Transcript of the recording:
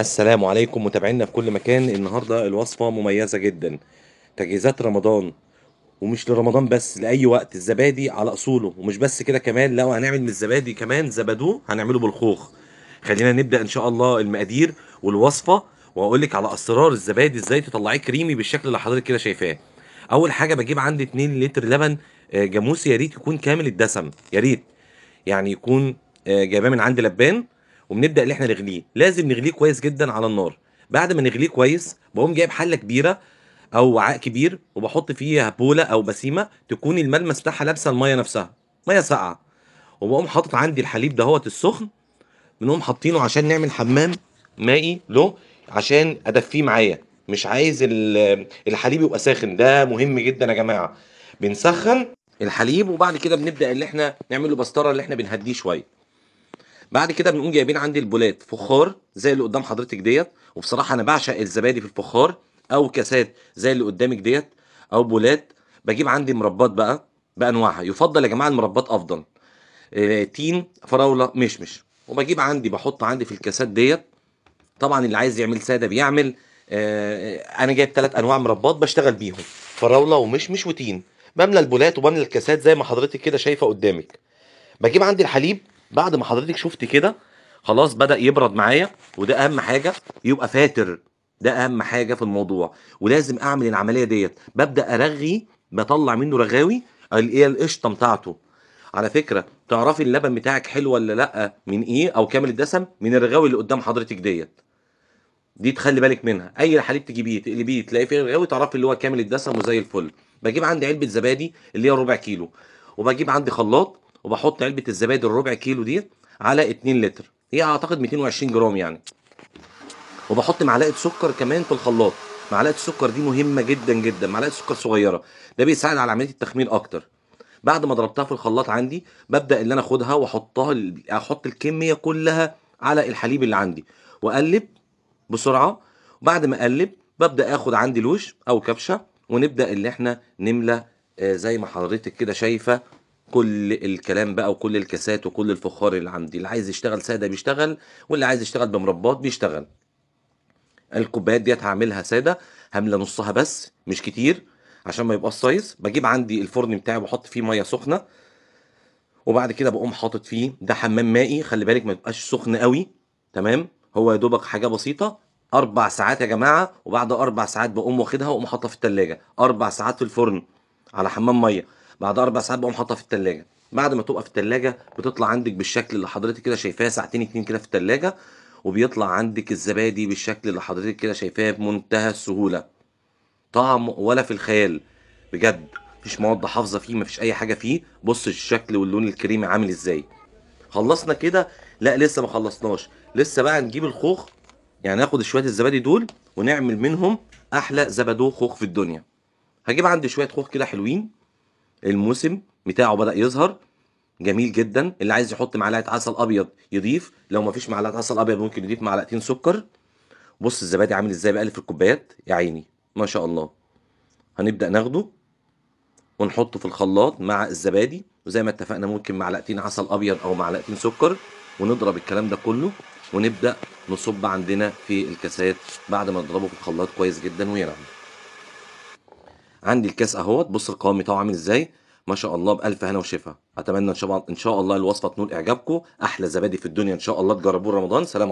السلام عليكم متابعينا في كل مكان النهارده الوصفه مميزه جدا تجهيزات رمضان ومش لرمضان بس لاي وقت الزبادي على اصوله ومش بس كده كمان لو هنعمل من الزبادي كمان زبدوه هنعمله بالخوخ خلينا نبدا ان شاء الله المقادير والوصفه واقول لك على اسرار الزبادي ازاي تطلعيه كريمي بالشكل اللي حضرتك كده شايفاه اول حاجه بجيب عندي 2 لتر لبن آه، جاموسي يا ريت يكون كامل الدسم يا ريت يعني يكون آه، جايباه من عند لبان وبنبدا ان احنا نغليه لازم نغليه كويس جدا على النار بعد ما نغليه كويس بقوم جايب حله كبيره او وعاء كبير وبحط فيها بوله او بسيمه تكون الملمس بتاعها لابسه الميه نفسها ميه ساقعه وبقوم حاطط عندي الحليب دهوت السخن بنقوم حاطينه عشان نعمل حمام مائي له عشان ادفيه معايا مش عايز الحليب يبقى ساخن ده مهم جدا يا جماعه بنسخن الحليب وبعد كده بنبدا اللي احنا نعمل له بسطره اللي احنا بنهديه شويه بعد كده بنقوم جايبين عندي البولات فخار زي اللي قدام حضرتك ديت وبصراحه انا بعشق الزبادي في الفخار او كاسات زي اللي قدامك ديت او بولات بجيب عندي مربات بقى بانواعها يفضل يا جماعه المربات افضل آه تين فراوله مشمش وبجيب عندي بحط عندي في الكاسات ديت طبعا اللي عايز يعمل ساده بيعمل آه, آه، انا جايب ثلاث انواع مربات بشتغل بيهم فراوله ومشمش وتين بملى البولات وبملى الكاسات زي ما حضرتك كده شايفه قدامك بجيب عندي الحليب بعد ما حضرتك شفت كده خلاص بدا يبرد معايا وده اهم حاجه يبقى فاتر ده اهم حاجه في الموضوع ولازم اعمل العمليه ديت ببدا ارغي بطلع منه رغاوي الايه القشطه بتاعته على فكره تعرفي اللبن بتاعك حلو ولا لا من ايه او كامل الدسم من الرغاوي اللي قدام حضرتك ديت دي تخلي بالك منها اي حليب تجيبيه تقلبيه تلاقي فيه رغاوي تعرفي اللي هو كامل الدسم وزي الفل بجيب عندي علبه زبادي اللي هي ربع كيلو وبجيب عندي خلاط وبحط علبه الزبادي الربع كيلو دي على 2 لتر هي اعتقد 220 جرام يعني وبحط معلقه سكر كمان في الخلاط معلقه السكر دي مهمه جدا جدا معلقه سكر صغيره ده بيساعد على عمليه التخمير اكتر بعد ما ضربتها في الخلاط عندي ببدا ان انا اخدها واحطها احط الكميه كلها على الحليب اللي عندي واقلب بسرعه وبعد ما اقلب ببدا اخد عندي لوش او كبشه ونبدا ان احنا نملى آه، زي ما حضرتك كده شايفه كل الكلام بقى وكل الكاسات وكل الفخار اللي عندي اللي عايز يشتغل ساده بيشتغل واللي عايز يشتغل بمربات بيشتغل الكوبايات ديت هعملها ساده هملى نصها بس مش كتير عشان ما يبقى السايز بجيب عندي الفرن بتاعي وبحط فيه ميه سخنه وبعد كده بقوم حاطط فيه ده حمام مائي خلي بالك ما يبقاش سخن قوي تمام هو يا دوبك حاجه بسيطه اربع ساعات يا جماعه وبعد اربع ساعات بقوم واخدها واقوم حاطها في التلاجة اربع ساعات في الفرن على حمام ميه بعد اربع ساعات بقوم حاطها في التلاجه بعد ما تبقى في التلاجه بتطلع عندك بالشكل اللي حضرتك كده شايفاه ساعتين اتنين كده في التلاجه وبيطلع عندك الزبادي بالشكل اللي حضرتك كده شايفاه بمنتهى السهوله طعم ولا في الخيال بجد مفيش مواد حافظه فيه مفيش اي حاجه فيه بص الشكل واللون الكريمي عامل ازاي خلصنا كده لا لسه ما خلصناش لسه بقى نجيب الخوخ يعني ناخد شويه الزبادي دول ونعمل منهم احلى زبادو خوخ في الدنيا هجيب عندي شويه خوخ كده حلوين الموسم بتاعه بدا يظهر جميل جدا اللي عايز يحط معلقه عسل ابيض يضيف لو ما فيش معلقه عسل ابيض ممكن يضيف معلقتين سكر بص الزبادي عامل ازاي بقى في الكوبايات يا عيني ما شاء الله هنبدا ناخده ونحطه في الخلاط مع الزبادي وزي ما اتفقنا ممكن معلقتين عسل ابيض او معلقتين سكر ونضرب الكلام ده كله ونبدا نصب عندنا في الكاسات بعد ما نضربه في الخلاط كويس جدا ويرعب عندي الكاس اهوت بص القوام بتاعه عامل ازاي ما شاء الله بالف هنا وشفا اتمنى ان شاء الله ان شاء الله الوصفه تنول اعجابكم احلى زبادي في الدنيا ان شاء الله تجربوه رمضان سلام